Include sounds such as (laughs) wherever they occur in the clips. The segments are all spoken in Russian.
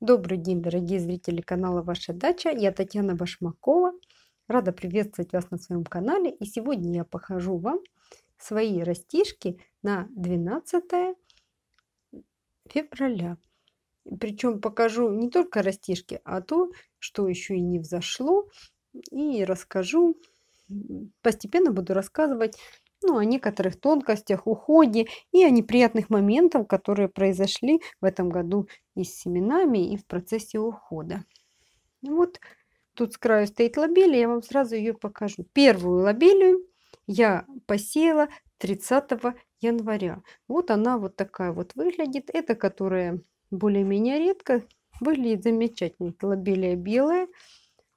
Добрый день, дорогие зрители канала Ваша Дача. Я Татьяна Башмакова. Рада приветствовать вас на своем канале. И сегодня я покажу вам свои растишки на 12 февраля. Причем покажу не только растишки, а то, что еще и не взошло. И расскажу, постепенно буду рассказывать ну, о некоторых тонкостях, уходе и о неприятных моментах, которые произошли в этом году и с семенами, и в процессе ухода. Вот тут с краю стоит лобелия, я вам сразу ее покажу. Первую лобелию я посеяла 30 января. Вот она вот такая вот выглядит. Это которая более-менее редко выглядит замечательно. Это белая,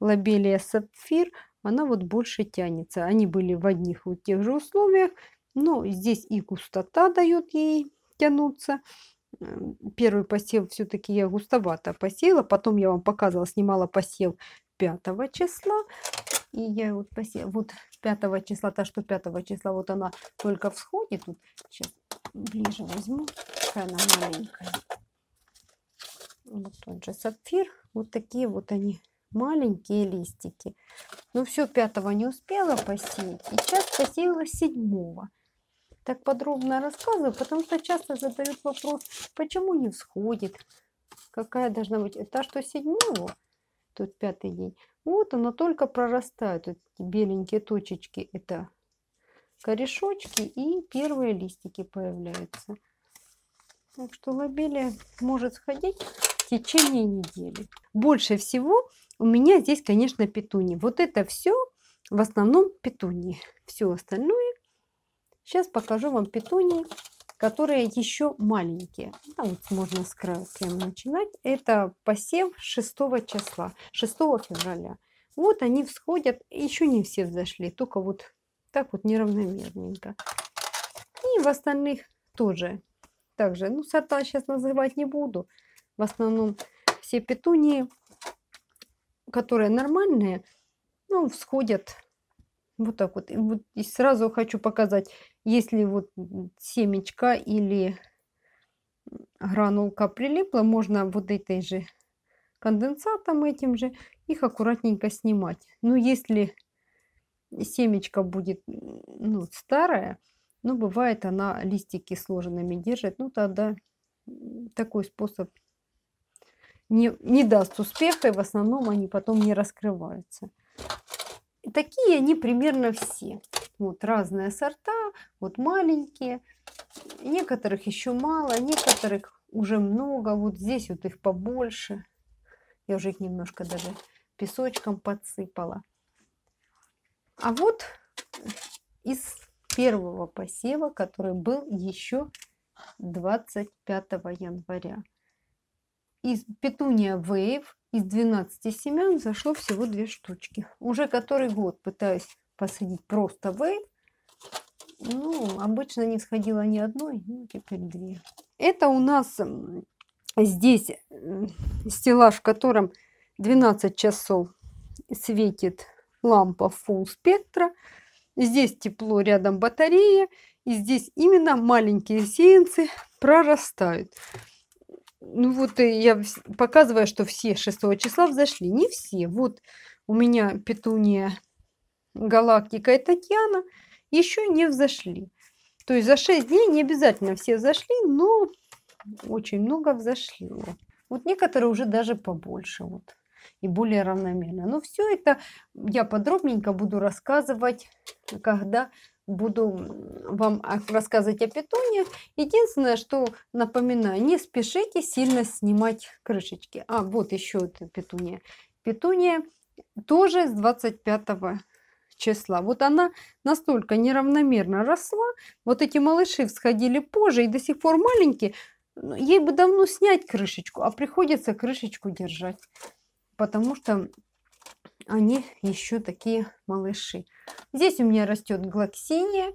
лобелия сапфир – она вот больше тянется. Они были в одних и тех же условиях, но здесь и густота дает ей тянуться. Первый посев все-таки я густовато посеяла. Потом я вам показывала, снимала посев 5 числа. И я вот посеяла. Вот 5 числа, та, что 5 числа, вот она только всходит. Вот сейчас ближе возьму. Такая она маленькая. Вот тот же сапфир. Вот такие вот они маленькие листики. Ну все пятого не успела посеять, и сейчас посеяла седьмого. Так подробно рассказываю, потому что часто задают вопрос, почему не всходит, какая должна быть. Та, что седьмого, тут пятый день, вот она только прорастает. Вот беленькие точечки, это корешочки и первые листики появляются. Так что лобелия может сходить в течение недели. Больше всего у меня здесь, конечно, петуни. Вот это все в основном петуни. Все остальное. Сейчас покажу вам петуни, которые еще маленькие. А вот можно с края прямо начинать. Это посев 6 числа, 6 февраля. Вот они всходят, еще не все взошли, только вот так вот неравномерненько. И в остальных тоже. Также, ну сорта сейчас называть не буду. В основном все петунии которые нормальные, ну, всходят вот так вот. И, вот. и сразу хочу показать, если вот семечка или гранулка прилипла, можно вот этой же конденсатом этим же их аккуратненько снимать. Но ну, если семечко будет ну, старая, но ну, бывает она листики сложенными держит, ну тогда такой способ не, не даст успеха, и в основном они потом не раскрываются. И такие они примерно все. Вот разные сорта, вот маленькие, некоторых еще мало, некоторых уже много, вот здесь вот их побольше. Я уже их немножко даже песочком подсыпала. А вот из первого посева, который был еще 25 января из петуния Вейв из 12 семян зашло всего две штучки. Уже который год пытаюсь посадить просто Вейв. Ну, обычно не всходило ни одной, ну, теперь две. Это у нас здесь э, стеллаж, в котором 12 часов светит лампа full спектра. Здесь тепло, рядом батарея. И здесь именно маленькие сеянцы прорастают. Ну вот э, я показываю, что все 6 числа взошли. Не все. Вот у меня петуния Галактика и Татьяна еще не взошли. То есть за 6 дней не обязательно все взошли, но очень много взошли. Вот некоторые уже даже побольше. Вот и более равномерно. Но все это я подробненько буду рассказывать, когда буду вам рассказывать о питоне. Единственное, что напоминаю, не спешите сильно снимать крышечки. А, вот еще это петуния. Петуния тоже с 25 числа. Вот она настолько неравномерно росла. Вот эти малыши всходили позже и до сих пор маленькие. Ну, ей бы давно снять крышечку, а приходится крышечку держать, потому что они еще такие малыши. Здесь у меня растет глоксиния.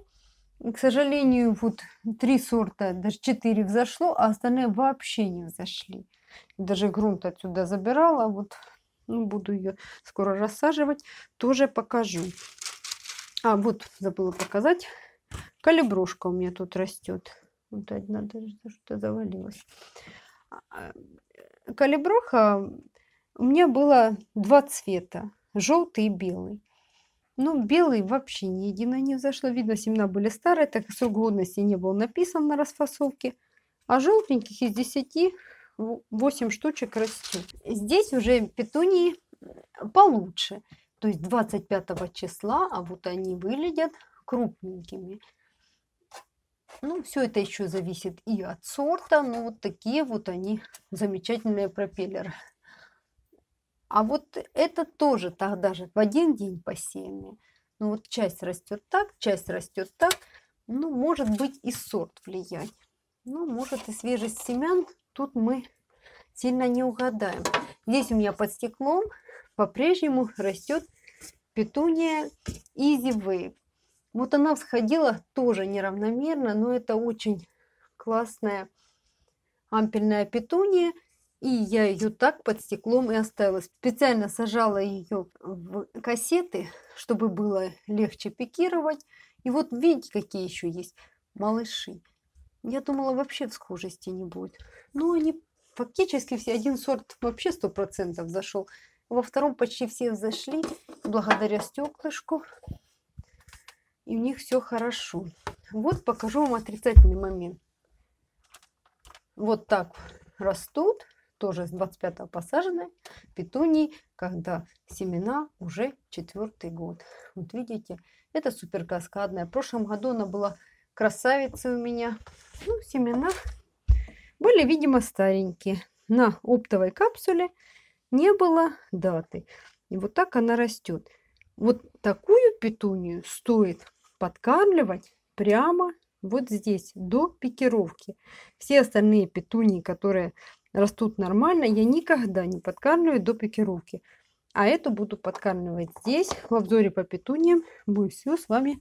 К сожалению, вот три сорта, даже четыре взошло, а остальные вообще не взошли. Даже грунт отсюда забирала. Вот ну, буду ее скоро рассаживать. Тоже покажу. А, вот забыла показать. Калибрушка у меня тут растет. Вот одна даже что-то завалилась. А, Калибруха у меня было два цвета желтый и белый. Ну, белый вообще ни едино не взошло. Видно, семена были старые, так и срок годности не был написан на расфасовке. А желтеньких из 10 8 штучек растет. Здесь уже петунии э, получше. То есть 25 числа, а вот они выглядят крупненькими. Ну, все это еще зависит и от сорта, но вот такие вот они замечательные пропеллеры. А вот это тоже тогда же в один день посеянные. Ну вот часть растет так, часть растет так. Ну, может быть и сорт влиять. Ну, может и свежесть семян. Тут мы сильно не угадаем. Здесь у меня под стеклом по-прежнему растет петуния Easy Wave. Вот она всходила тоже неравномерно, но это очень классная ампельная петуния. И я ее так под стеклом и оставила. Специально сажала ее в кассеты, чтобы было легче пикировать. И вот видите, какие еще есть малыши. Я думала, вообще в схожести не будет. Но ну, они фактически все, один сорт вообще сто процентов зашел. Во втором почти все зашли благодаря стеклышку. И у них все хорошо. Вот покажу вам отрицательный момент. Вот так растут тоже с 25 посаженной петунии, когда семена уже четвертый год. Вот видите, это супер каскадная. В прошлом году она была красавицей у меня. Ну, семена были, видимо, старенькие. На оптовой капсуле не было даты. И вот так она растет. Вот такую петунию стоит подкармливать прямо вот здесь, до пикировки. Все остальные петунии, которые растут нормально, я никогда не подкармливаю до пикировки. А эту буду подкармливать здесь. В обзоре по петуниям мы все с вами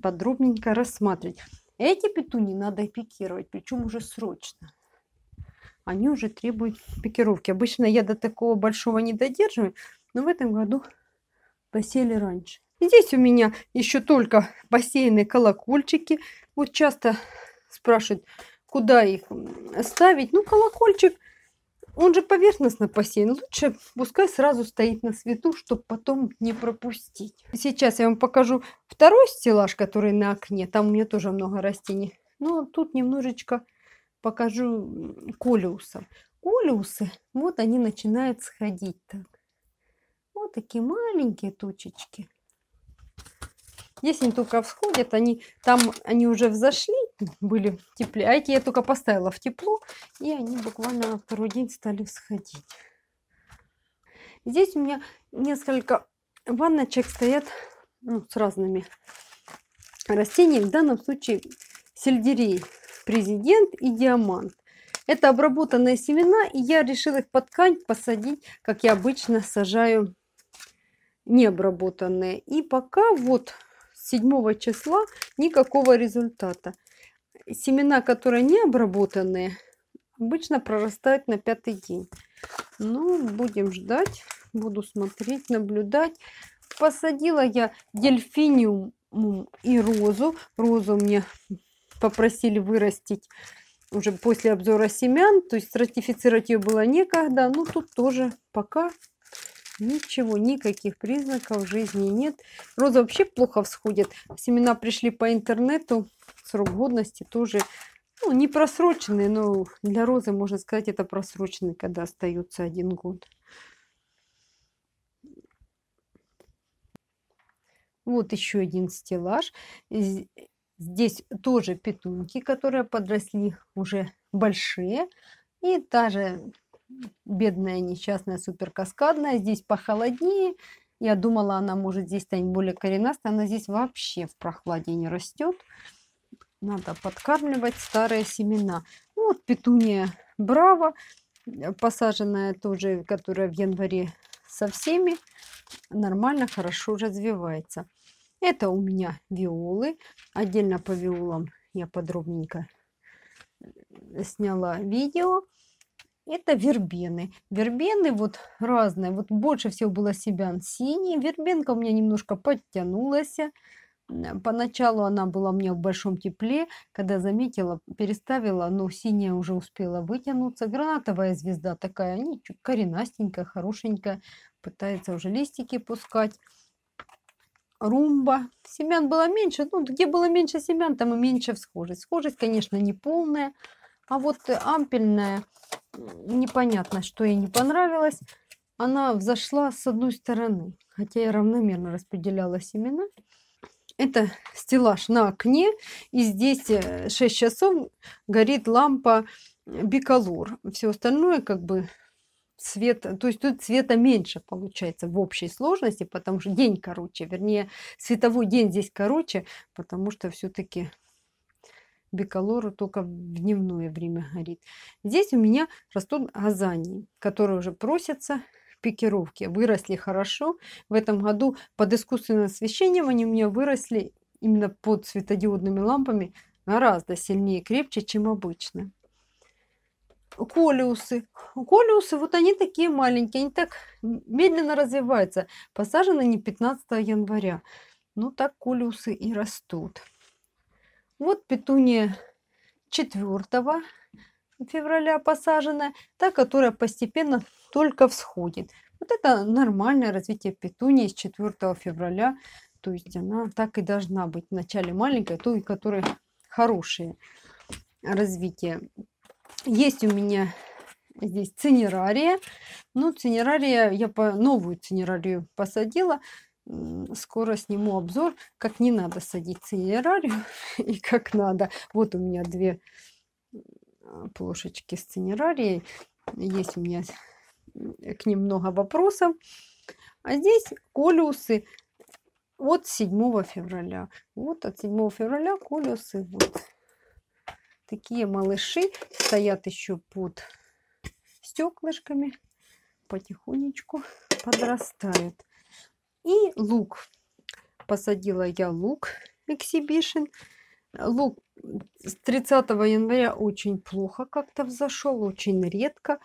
подробненько рассматривать. Эти петуни надо пикировать, причем уже срочно. Они уже требуют пикировки. Обычно я до такого большого не додерживаю, но в этом году посели раньше. Здесь у меня еще только посеянные колокольчики. Вот часто спрашивают, куда их ставить. Ну, колокольчик, он же поверхностно посеян. Лучше пускай сразу стоит на свету, чтобы потом не пропустить. Сейчас я вам покажу второй стеллаж, который на окне. Там у меня тоже много растений. Но тут немножечко покажу колиусов колиусы вот они начинают сходить так. Вот такие маленькие точечки. Если они только всходят, они там они уже взошли, были в тепле. А эти я только поставила в тепло, и они буквально на второй день стали всходить. Здесь у меня несколько ванночек стоят ну, с разными растениями. В данном случае сельдерей, президент и диамант. Это обработанные семена, и я решила их под ткань посадить, как я обычно сажаю необработанные. И пока вот 7 числа никакого результата. Семена, которые не обработанные, обычно прорастают на пятый день. Ну, будем ждать, буду смотреть, наблюдать. Посадила я дельфиниум и розу. Розу мне попросили вырастить уже после обзора семян, то есть ратифицировать ее было некогда, но тут тоже пока Ничего, никаких признаков жизни нет. Розы вообще плохо всходят. Семена пришли по интернету. Срок годности тоже ну, не просроченные, но для розы, можно сказать, это просроченный, когда остается один год. Вот еще один стеллаж. Здесь тоже петунки, которые подросли уже большие. И та же бедная несчастная суперкаскадная, здесь похолоднее. Я думала, она может здесь станет более коренастая, она здесь вообще в прохладе не растет. Надо подкармливать старые семена. Ну, вот петуния Браво, э, посаженная тоже, которая в январе со всеми, нормально, хорошо развивается. Это у меня виолы. Отдельно по виолам я подробненько э, сняла видео это вербены. Вербены вот разные. Вот больше всего было себян синий. Вербенка у меня немножко подтянулась. Поначалу она была у меня в большом тепле. Когда заметила, переставила, но синяя уже успела вытянуться. Гранатовая звезда такая, ничего, коренастенькая, хорошенькая. Пытается уже листики пускать. Румба. Семян было меньше. Ну, где было меньше семян, там и меньше всхожесть. Схожесть, конечно, не полная. А вот ампельная – непонятно, что ей не понравилось. Она взошла с одной стороны, хотя я равномерно распределяла семена. Это стеллаж на окне, и здесь 6 э, часов горит лампа э, биколор. Все остальное как бы цвет, то есть тут цвета меньше получается в общей сложности, потому что день короче, вернее, световой день здесь короче, потому что все-таки биколору только в дневное время горит. Здесь у меня растут газании, которые уже просятся в пикировки. Выросли хорошо. В этом году под искусственным освещением они у меня выросли именно под светодиодными лампами гораздо сильнее и крепче, чем обычно. Колиусы. Колиусы, вот они такие маленькие, они так медленно развиваются. Посажены не 15 января. Ну так колиусы и растут. Вот петуния 4 февраля посаженная, та, которая постепенно только всходит. Вот это нормальное развитие петунии с 4 февраля. То есть она так и должна быть. Вначале маленькая, то и которая хорошее развитие. Есть у меня здесь цинерария. Ну, цинерария, я по новую цинерарию посадила скоро сниму обзор, как не надо садиться иерарию (laughs) и как надо. Вот у меня две а, плошечки с цинерарией. Есть у меня э, к ним много вопросов. А здесь колюсы от 7 февраля. Вот от 7 февраля колюсы. Вот такие малыши стоят еще под стеклышками. Потихонечку подрастают. И лук. Посадила я лук эксибишн. Лук э, с 30 января очень плохо как-то взошел, очень редко.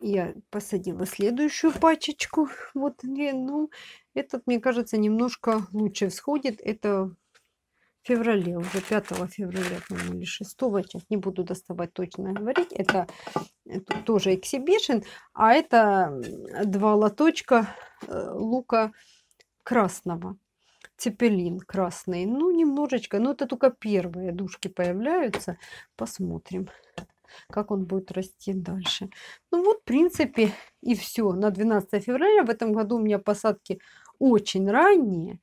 Я посадила следующую пачечку. Вот Ну, этот, мне кажется, немножко лучше всходит. Это феврале, уже 5 февраля, по-моему, или 6, сейчас не буду доставать точно говорить, это, это тоже эксибишн, а это два лоточка э, лука красного, цепелин красный, ну, немножечко, но ну, это только первые душки появляются, посмотрим как он будет расти дальше. Ну вот, в принципе, и все. На 12 февраля в этом году у меня посадки очень ранние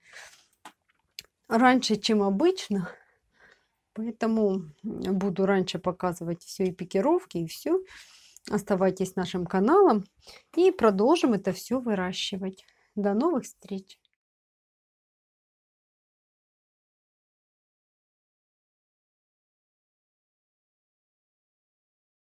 раньше, чем обычно. Поэтому буду раньше показывать все и пикировки, и все. Оставайтесь нашим каналом и продолжим это все выращивать. До новых встреч!